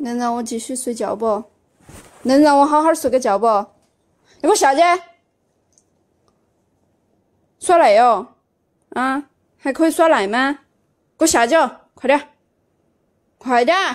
能让我继续睡觉不？能让我好好睡个觉不？你给我下去！耍赖哟！啊，还可以耍赖吗？给我下去！快点，快点！